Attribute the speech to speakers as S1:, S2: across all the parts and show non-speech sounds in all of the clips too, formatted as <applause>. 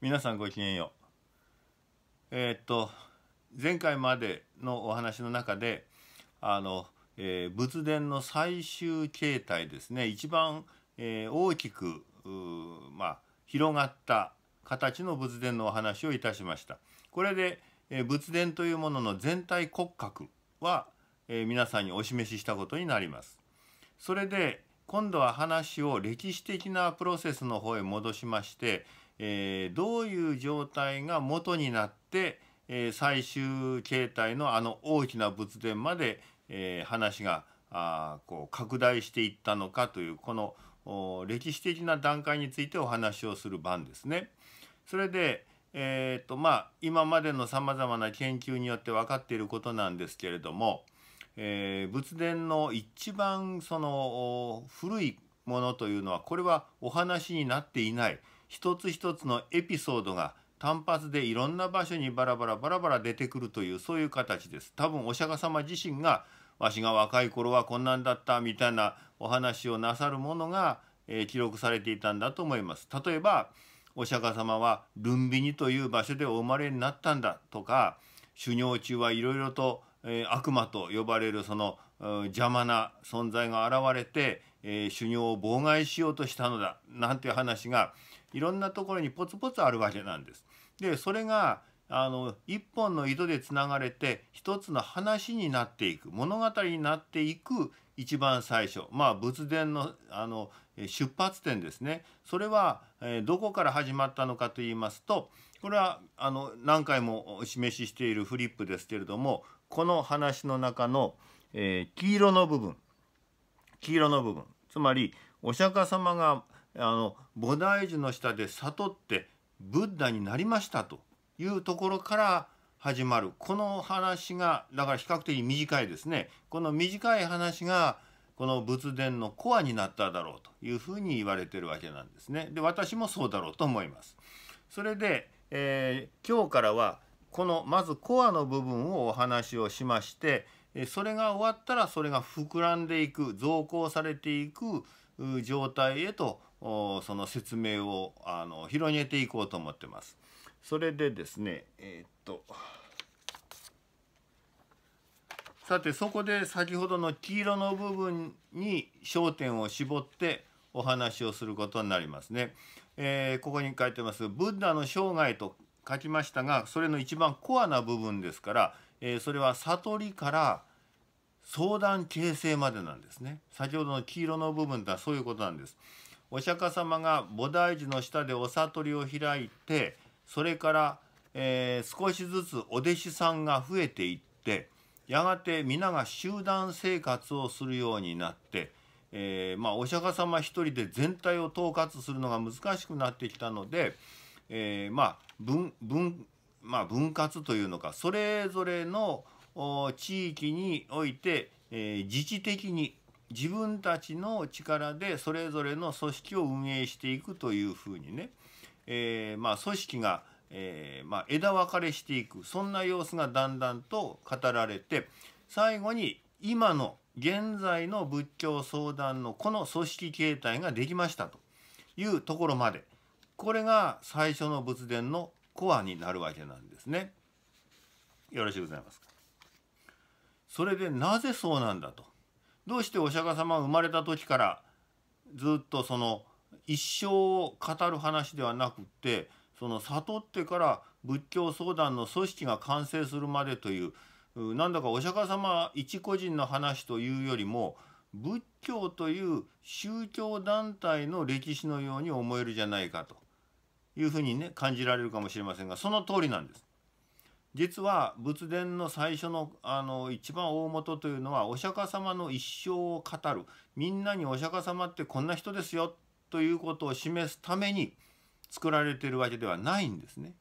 S1: 皆さんごきげんよう。えー、っと前回までのお話の中であの、えー、仏殿の最終形態ですね一番、えー、大きくう、まあ、広がった形の仏殿のお話をいたしました。これで、え仏殿というものの全体骨格は、え皆さんにお示ししたことになります。それで今度は話を歴史的なプロセスの方へ戻しましてえー、どういう状態が元になって、えー、最終形態のあの大きな仏殿まで、えー、話があこう拡大していったのかというこの歴史的な段階についてお話をする番ですね。それで、えーとまあ、今までのさまざまな研究によって分かっていることなんですけれども、えー、仏殿の一番その古いものというのはこれはお話になっていない。一つ一つのエピソードが単発でいろんな場所にバラバラバラバラ出てくるというそういう形です多分お釈迦様自身がわしが若い頃はこんなんだったみたいなお話をなさるものが、えー、記録されていたんだと思います例えばお釈迦様はルンビニという場所でお生まれになったんだとか修行中はいろいろと、えー、悪魔と呼ばれるその、えー、邪魔な存在が現れて、え修行を妨害しようとしたのだなんていう話がいろんなところにポツポツあるわけなんです。でそれがあの一本の糸でつながれて一つの話になっていく物語になっていく一番最初まあ仏殿のあの出発点ですねそれは、えどこから始まったのかと言いますとこれはあの何回もお示ししているフリップですけれどもこの話の中の、えー、黄色の部分黄色の部分つまりお釈迦様が「あの菩提樹の下で悟ってブッダになりましたというところから始まるこの話がだから比較的短いですねこの短い話がこの仏殿のコアになっただろうというふうに言われてるわけなんですね。で私もそうだろうと思います。それで、えー、今日からはこのまずコアの部分をお話をしましてそれが終わったらそれが膨らんでいく増厚されていく状態へとその説明をあの広げていこうと思ってます。それでですね、えー、っと、さてそこで先ほどの黄色の部分に焦点を絞ってお話をすることになりますね。えー、ここに書いてます、ブッダの生涯と書きましたが、それの一番コアな部分ですから、えー、それは悟りから相談形成までなんですね。先ほどの黄色の部分とはそういうことなんです。お釈迦様が菩提樹の下でお悟りを開いてそれから、えー、少しずつお弟子さんが増えていってやがて皆が集団生活をするようになって、えー、まあ、お釈迦様一人で全体を統括するのが難しくなってきたので、えー、まあ分分まあ、分割というのかそれぞれの地域において、え自治的に自分たちの力でそれぞれの組織を運営していくというふうにね、えー、まあ、組織が、えー、まあ、枝分かれしていくそんな様子がだんだんと語られて最後に今の現在の仏教相談のこの組織形態ができましたというところまでこれが最初の仏殿のコアになるわけなんですね。よろしゅうございますか。それでなぜそうなんだと。どうしてお釈迦様は生まれた時からずっとその一生を語る話ではなくってその悟ってから仏教相談の組織が完成するまでというなんだかお釈迦様一個人の話というよりも仏教という宗教団体の歴史のように思えるじゃないかというふうにね感じられるかもしれませんがその通りなんです。実は仏殿の最初のあの一番大元というのはお釈迦様の一生を語るみんなにお釈迦様ってこんな人ですよということを示すために作られてるわけではないんですね。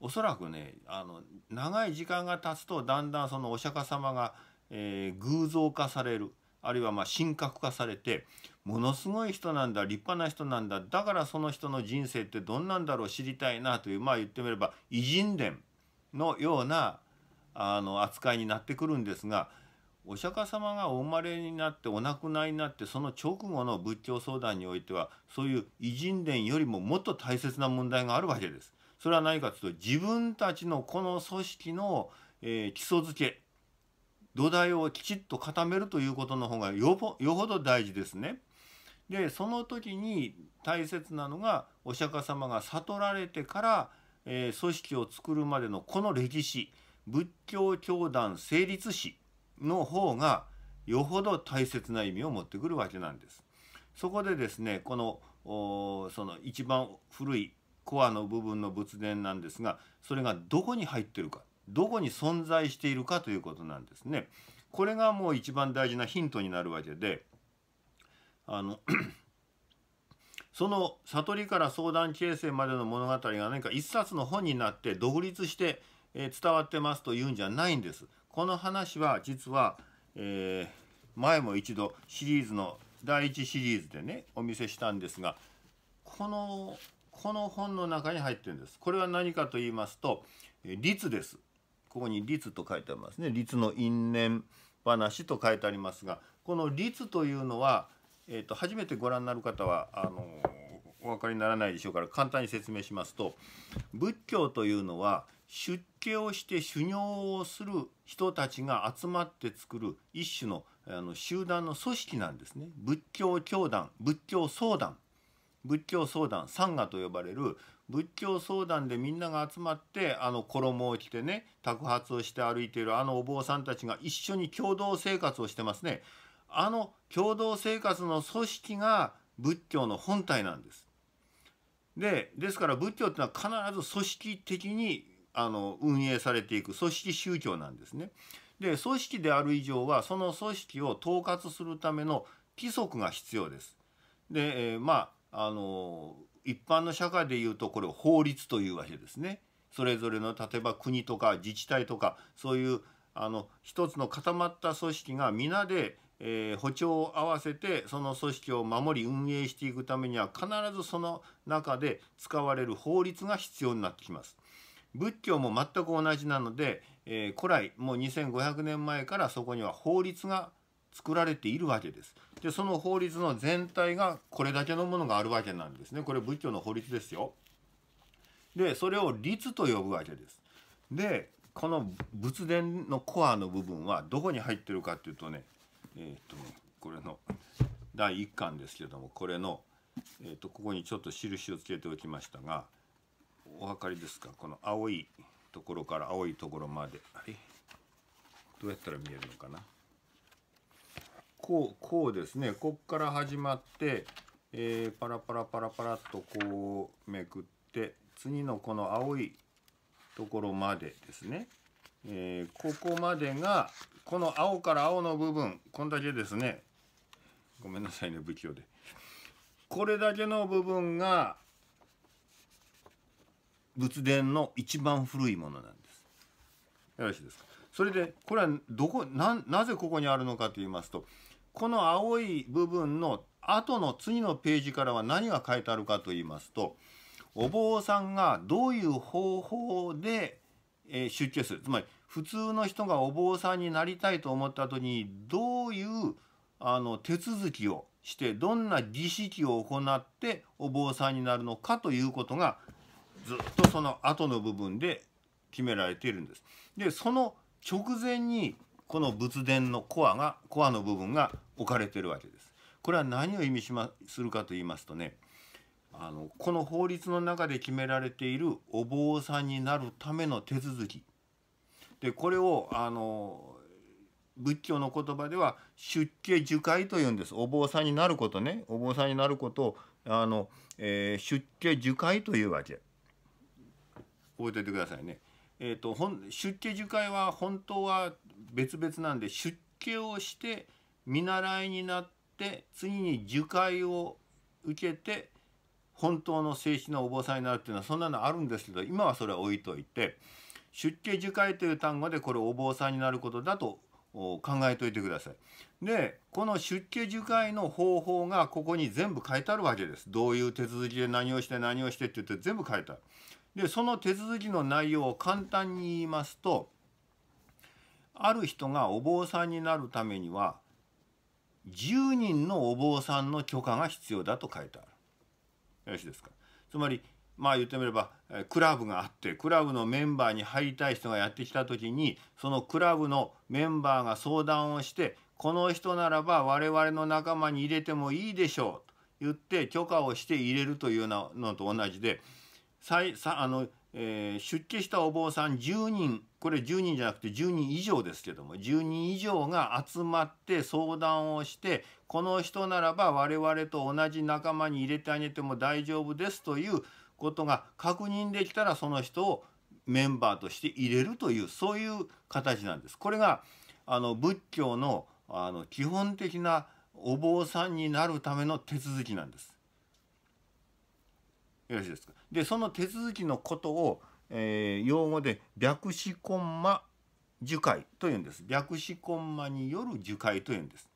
S1: おそらくねあの長い時間が経つとだんだんそのお釈迦様が、えー、偶像化される。あるいはま神格化されてものすごい人なんだ立派な人なんだだからその人の人生ってどんなんだろう知りたいなというまあ言ってみれば偉人伝のようなあの扱いになってくるんですがお釈迦様がお生まれになってお亡くなりになってその直後の仏教相談においてはそういう偉人伝よりももっと大切な問題があるわけです。それは何かというと自分たちのこの組織の、えー、基礎づけ土台をきちっと固めるということの方がよほど大事ですね。でその時に大切なのがお釈迦様が悟られてから、えー、組織を作るまでのこの歴史仏教教団成立史の方がよほど大切な意味を持ってくるわけなんです。そこでですねこのその一番古いコアの部分の仏殿なんですがそれがどこに入ってるかどこに存在しているかということなんですね。これがもう一番大事なヒントになるわけであの <clears throat> その悟りから相談形成までの物語が何か一冊の本になって独立して、え伝わってますというんじゃないんです。この話は実は、えー、前も一度シリーズの第1シリーズでねお見せしたんですがこのこの本の中に入ってるんです。これは何かと言いますと「律」です。ここに律と書いてありますね律の因縁話と書いてありますがこの律というのは、えーと、と初めてご覧になる方はあのお分かりにならないでしょうから簡単に説明しますと仏教というのは出家をして修行をする人たちが集まって作る一種のあの集団の組織なんですね仏教教団仏教相談仏教相談サンガと呼ばれる仏教相談でみんなが集まってあの衣を着てね托発をして歩いているあのお坊さんたちが一緒に共同生活をしてますね。あの共同生活の組織が仏教の本体なんです。でですから仏教っていうのは必ず組織的にあの運営されていく組織宗教なんですね。で組織である以上はその組織を統括するための規則が必要です。で、えー、まああの一般の社会でいうとこれを法律というわけですね。それぞれの例えば国とか自治体とかそういうあの一つの固まった組織が皆で、えー、歩調を合わせてその組織を守り運営していくためには必ずその中で使われる法律が必要になってきます。仏教も全く同じなので、えー、古来もう2500年前からそこには法律が作られているわけです。でその法律の全体がこれだけのものがあるわけなんですね。これ仏教の法律ですよ。でそれを律と呼ぶわけです。でこの仏殿のコアの部分はどこに入ってるかっていうとねえっ、とこれの第1巻ですけれどもこれの、えーと、とここにちょっと印をつけておきましたがお分かりですかこの青いところから青いところまであれどうやったら見えるのかなこうこうですねこっから始まって、えー、パラパラパラパラっとこうめくって次のこの青いところまでですね、えー、ここまでがこの青から青の部分こんだけですねごめんなさいね不器用でこれだけの部分が仏殿の一番古いものなんですよろしいですかそれでこれはどこなぜここにあるのかと言いますとこの青い部分の後の次のページからは何が書いてあるかと言いますとお坊さんがどういう方法で、え出家するつまり普通の人がお坊さんになりたいと思った時にどういうあの手続きをしてどんな儀式を行ってお坊さんになるのかということがずっとその後の部分で決められているんです。でその直前にこの仏殿のコアがコアの部分が置かれてるわけです。これは何を意味しまするかと言いますとねあのこの法律の中で決められているお坊さんになるための手続きでこれをあの仏教の言葉では出家受戒と言うんですお坊さんになることねお坊さんになることをあの、えー、出家受戒というわけ覚えておいてくださいね。えーと、と出家受戒は本当は別々なんで出家をして見習いになって次に受戒を受けて本当の正式なお坊さんになるっていうのはそんなのあるんですけど今はそれは置いといて出家受戒という単語でこれお坊さんになることだと考えといてください。でこの出家受戒の方法がここに全部書いてあるわけです。どういう手続きで何をして何をしてって言って全部書いてある。でその手続きの内容を簡単に言いますとある人がお坊さんになるためには10人のお坊さんの許可が必要だと書いてある。よろしいですかつまりまあ言ってみればクラブがあってクラブのメンバーに入りたい人がやってきた時にそのクラブのメンバーが相談をしてこの人ならば我々の仲間に入れてもいいでしょうと言って許可をして入れるというのと同じでさいさあのえー、出家したお坊さん10人これ10人じゃなくて10人以上ですけども10人以上が集まって相談をしてこの人ならば我々と同じ仲間に入れてあげても大丈夫ですということが確認できたらその人をメンバーとして入れるというそういう形なんです。これがあの仏教のあの基本的なお坊さんになるための手続きなんです。よろしいですか。でその手続きのことを、えー、用語で白紙コンマ受解というんです。白紙コンマによる受解というんです。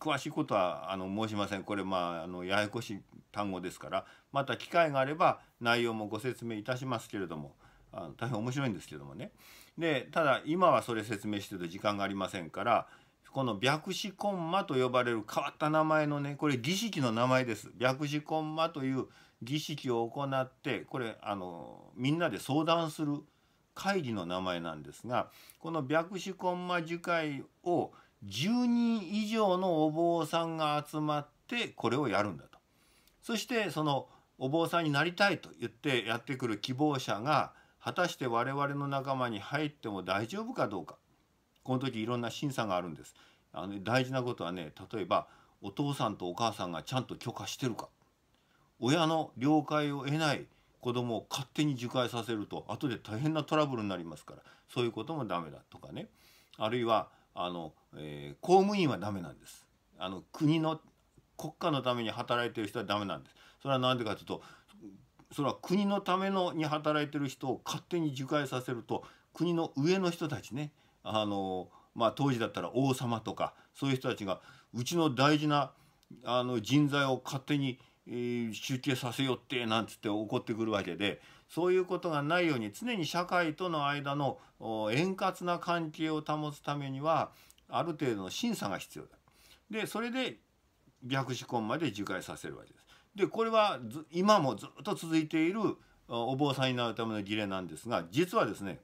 S1: 詳しいことはあの申しませんこれまああのややこしい単語ですからまた機会があれば内容もご説明いたしますけれどもあの大変面白いんですけどもねでただ今はそれ説明してると時間がありませんからこの白紙コンマと呼ばれる変わった名前のねこれ儀式の名前です白紙コンマという儀式を行ってこれあのみんなで相談する会議の名前なんですがこの白紙コンマ樹会を10人以上のお坊さんが集まってこれをやるんだと。そしてそのお坊さんになりたいと言ってやってくる希望者が果たして我々の仲間に入っても大丈夫かどうかこの時いろんな審査があるんです。あの大事なことはね例えばお父さんとお母さんがちゃんと許可してるか親の了解を得ない子供を勝手に受解させると後で大変なトラブルになりますからそういうことも駄目だとかねあるいはあの、えー、公務員は駄目なんですあの国の国家のために働いてる人は駄目なんですそれは何でかというとそれは国のためのに働いてる人を勝手に受解させると国の上の人たちねあの、まあ、当時だったら王様とかそういう人たちがうちの大事なあの人材を勝手に集家させよってなんつって怒ってくるわけでそういうことがないように常に社会との間の円滑な関係を保つためにはある程度の審査が必要だ。でそれで逆紙婚まで受戒させるわけです。でこれは今もずっと続いているお坊さんになるための儀礼なんですが実はですね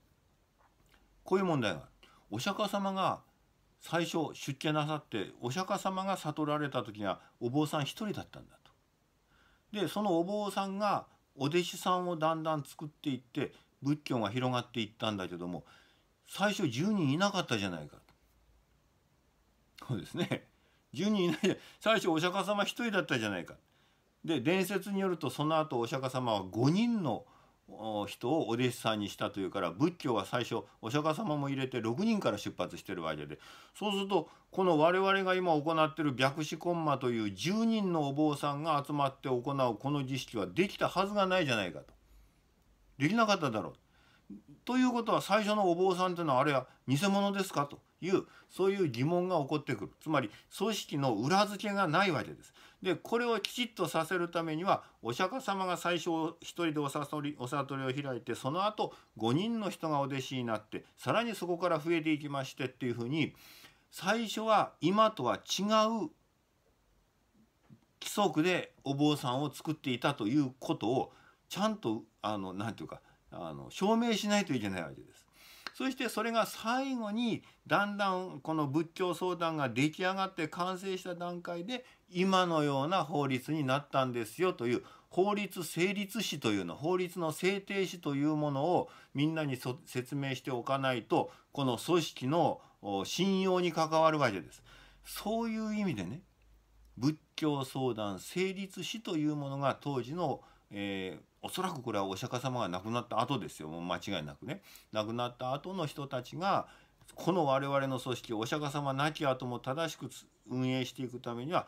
S1: こういう問題がある。お釈迦様が最初出家なさってお釈迦様が悟られた時はお坊さん一人だったんだ。でそのお坊さんがお弟子さんをだんだん作っていって仏教が広がっていったんだけども最初10人いなかったじゃないかそうですね10人いない最初お釈迦様1人だったじゃないかで伝説によるとその後お釈迦様は5人の人をお弟子さんにしたというから仏教は最初お釈迦様も入れて6人から出発してるわけでそうするとこの我々が今行ってる白紙コンマという10人のお坊さんが集まって行うこの儀式はできたはずがないじゃないかとできなかっただろうということは最初のお坊さんというのはあれは偽物ですかというそういう疑問が起こってくるつまり組織の裏付けがないわけです。でこれをきちっとさせるためにはお釈迦様が最初一人でお悟りお悟りを開いてその後5人の人がお弟子になってさらにそこから増えていきましてっていうふうに最初は今とは違う規則でお坊さんを作っていたということをちゃんとあの何て言うかあの証明しないといけないわけです。そしてそれが最後にだんだんこの仏教相談が出来上がって完成した段階で今のような法律になったんですよという法律成立史というの法律の制定史というものをみんなに説明しておかないとこの組織の信用に関わるわけです。そういう意味でね仏教相談成立史というものが当時の、えおそらくこれはお釈迦様が亡くなった後ですよもう間違いなくね亡くなった後の人たちがこの我々の組織お釈迦様亡き後も正しく運営していくためには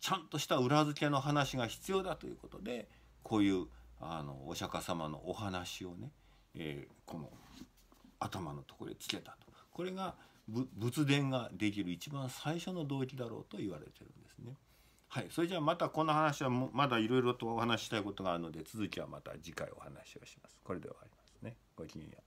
S1: ちゃんとした裏付けの話が必要だということでこういうあのお釈迦様のお話をね、えー、この頭のところつけたとこれが仏殿ができる一番最初の動機だろうと言われてるんですね。はい、それじゃあまたこの話はまだいろいろとお話したいことがあるので続きはまた次回お話をします。これで終わりますね。ごきげんよう。